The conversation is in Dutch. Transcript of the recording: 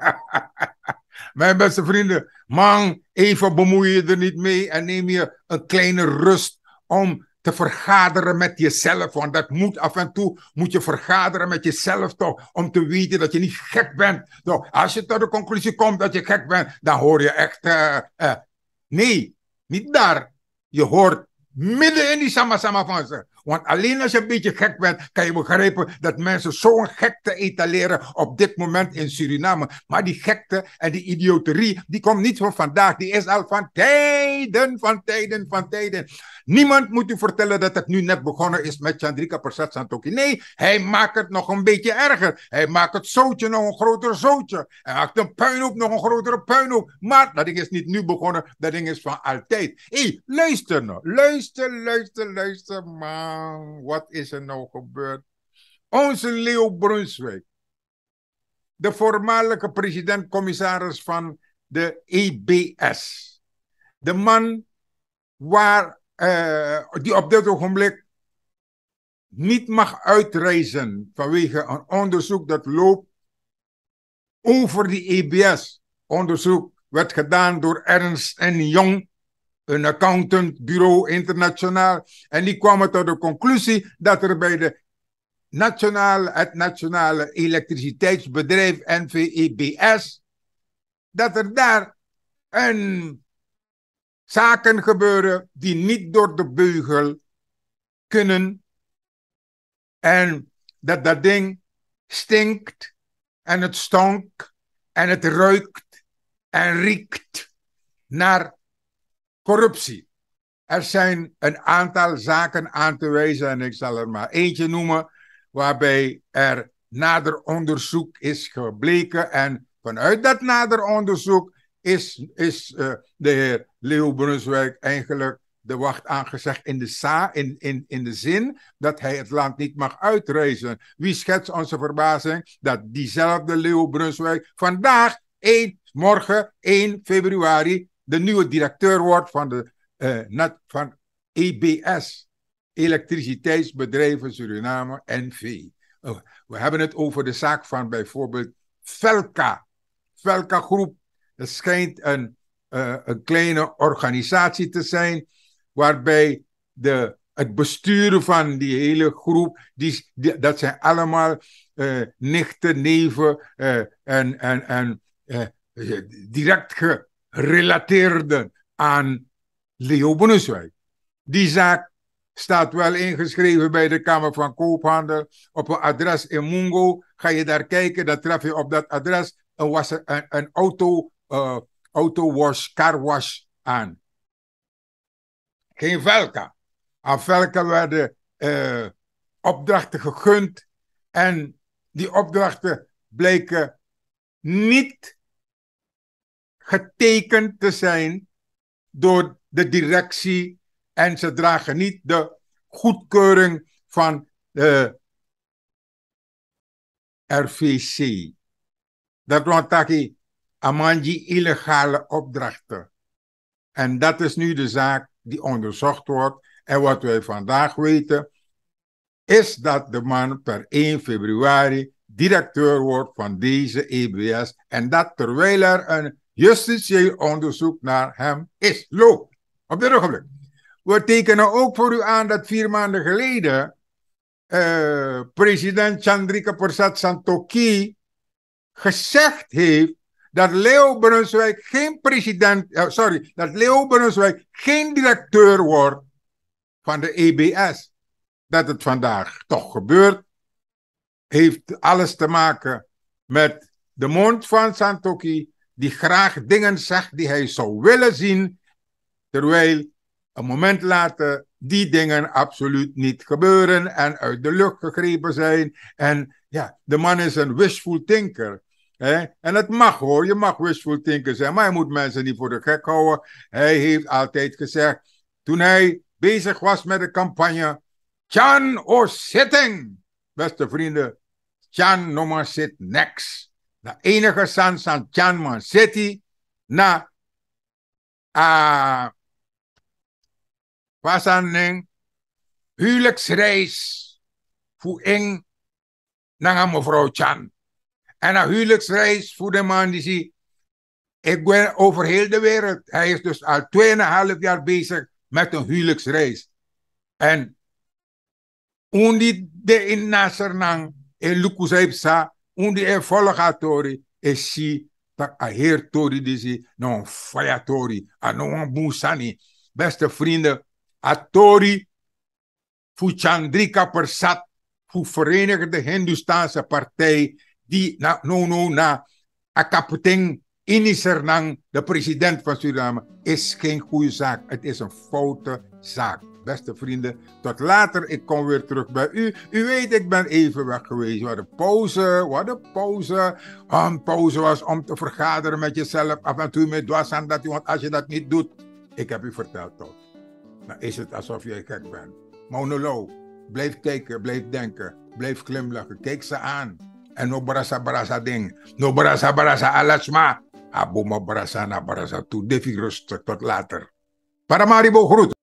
Mijn beste vrienden, man, even bemoei je er niet mee en neem je een kleine rust om te vergaderen met jezelf. Want dat moet af en toe, moet je vergaderen met jezelf toch, om te weten dat je niet gek bent. Dus als je tot de conclusie komt dat je gek bent, dan hoor je echt, eh, eh, nee, niet daar. Je hoort midden in die sama-sama van ze. Want alleen als je een beetje gek bent, kan je begrijpen dat mensen zo'n gekte etaleren op dit moment in Suriname. Maar die gekte en die idioterie, die komt niet van vandaag. Die is al van tijden, van tijden, van tijden. Niemand moet u vertellen dat het nu net begonnen is met Chandrika Persat Santoki. Nee, hij maakt het nog een beetje erger. Hij maakt het zootje nog een groter zootje. Hij maakt een puinhoop nog een grotere puinhoop. Maar dat ding is niet nu begonnen, dat ding is van altijd. Hé, hey, nou. luister Luister, luister, luister, maar wat is er nou gebeurd? Onze Leo Brunswijk, de voormalige president-commissaris van de EBS. De man waar, eh, die op dit ogenblik niet mag uitreizen vanwege een onderzoek dat loopt over die EBS. Onderzoek werd gedaan door Ernst en Jong een accountantbureau internationaal. En die kwamen tot de conclusie dat er bij de nationale, het Nationale Elektriciteitsbedrijf NVEBS, dat er daar een zaken gebeuren die niet door de beugel kunnen. En dat dat ding stinkt en het stonk en het ruikt en riekt naar corruptie. Er zijn een aantal zaken aan te wijzen en ik zal er maar eentje noemen, waarbij er nader onderzoek is gebleken en vanuit dat nader onderzoek is, is eh, de heer Leo Brunswijk eigenlijk de wacht aangezegd in de, sa, in, in, in de zin dat hij het land niet mag uitreizen. Wie schetst onze verbazing dat diezelfde Leo Brunswijk vandaag, morgen 1 februari, de nieuwe directeur wordt van, de, eh, net van EBS, Elektriciteitsbedrijven Suriname NV. Oh, we hebben het over de zaak van bijvoorbeeld Velka. Velka Groep. Het schijnt een, eh, een kleine organisatie te zijn waarbij de, het besturen van die hele groep, die, dat zijn allemaal eh, nichten, neven en, en, en direct ge, relateerde aan Leo Bonuswijk. Die zaak staat wel ingeschreven bij de Kamer van Koophandel. Op een adres in Mungo ga je daar kijken, dan tref je op dat adres een, was, een, een auto, uh, auto wash, car wash aan. Geen velka. Aan velka werden eh, opdrachten gegund en die opdrachten bleken niet getekend te zijn door de directie en ze dragen niet de goedkeuring van de RVC. Dat was taki Amanji illegale opdrachten. En dat is nu de zaak die onderzocht wordt. En wat wij vandaag weten, is dat de man per 1 februari directeur wordt van deze EBS. En dat terwijl er een justitieel onderzoek naar hem is. Loopt. Op dit ogenblik. We tekenen ook voor u aan dat vier maanden geleden uh, president Chandrika Persat Santoki gezegd heeft dat Leo Brunswijk geen president, eh, sorry, dat Leo Brunswijk geen directeur wordt van de EBS. Dat het vandaag toch gebeurt, heeft alles te maken met de mond van Santoki die graag dingen zegt die hij zou willen zien, terwijl een moment later die dingen absoluut niet gebeuren en uit de lucht gegrepen zijn. En ja, de man is een wishful thinker. Hè? En het mag hoor, je mag wishful thinker zijn, maar je moet mensen niet voor de gek houden. Hij heeft altijd gezegd, toen hij bezig was met de campagne, Chan or sitting, beste vrienden, Chan no maar zit next na enige kans van Chanman City na uh, ah, was aan een huwelijksreis voor een naar mevrouw Chan. En een huwelijksreis voor de man die zie ik ben over heel de wereld. Hij is dus al 2,5 jaar bezig met een huwelijksreis. En die de in Nasernang in Lukusepsa onde é folgatori, e si tak a heer tori disi, non faya a non busani. Beste vrienden, a tori, voor Chandrika Persat, voor Verenigde hindustanse Partij, die na, no, no, na, a kapten Inisernang, de president van Suriname, is geen goede zaak. Het is een foute zaak. Beste vrienden, tot later. Ik kom weer terug bij u. U weet, ik ben even weg geweest. Wat een pauze, wat een pauze. Ah, een pauze was om te vergaderen met jezelf. Af en toe met aan dat want als je dat niet doet. Ik heb u verteld toch. Dan nou, is het alsof je gek bent. Monoloog. Blijf kijken, blijf denken. Blijf glimlachen. Kijk ze aan. En no brasa brasa ding. No brasa brasa alasma. ma brasa na brasa toe. Defi rustig. Tot later. Paramaribo groet.